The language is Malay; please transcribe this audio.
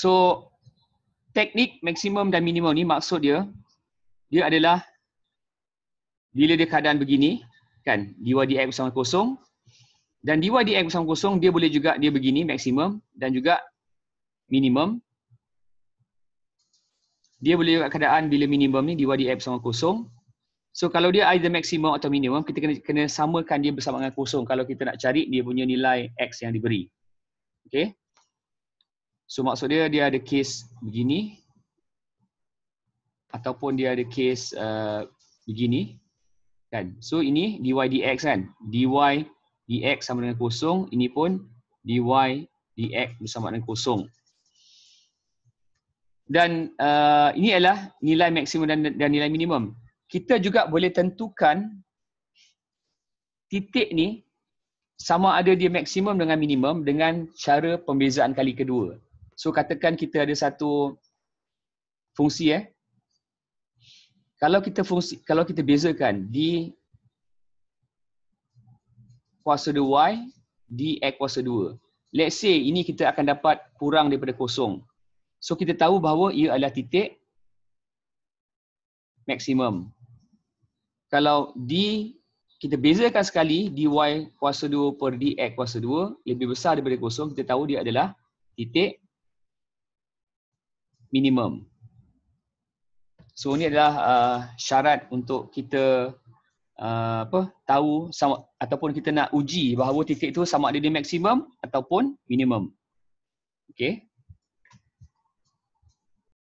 So teknik maksimum dan minimum ni maksud dia dia adalah bila dia keadaan begini kan dy dx sama kosong dan dy dx sama kosong dia boleh juga dia begini maksimum dan juga minimum dia boleh juga keadaan bila minimum ni dy dx sama kosong so kalau dia either maksimum atau minimum kita kena kena samakan dia bersama dengan kosong kalau kita nak cari dia punya nilai x yang diberi okey So maksud dia dia ada kes begini ataupun dia ada kes uh, begini kan. So ini dy dx kan. dy dx sama dengan kosong, ini pun dy dx bersama dengan kosong. Dan uh, ini adalah nilai maksimum dan, dan nilai minimum. Kita juga boleh tentukan titik ni sama ada dia maksimum dengan minimum dengan cara pembezaan kali kedua. So katakan kita ada satu fungsi eh. Kalau kita fungsi kalau kita bezakan di kuasa 2y di x kuasa 2. Let's say ini kita akan dapat kurang daripada kosong. So kita tahu bahawa ia adalah titik maksimum. Kalau d kita bezakan sekali dy kuasa 2 per dx kuasa 2 lebih besar daripada kosong, kita tahu dia adalah titik minimum. So ini adalah uh, syarat untuk kita uh, apa tahu sama ataupun kita nak uji bahawa titik itu sama ada di maksimum ataupun minimum. Okey.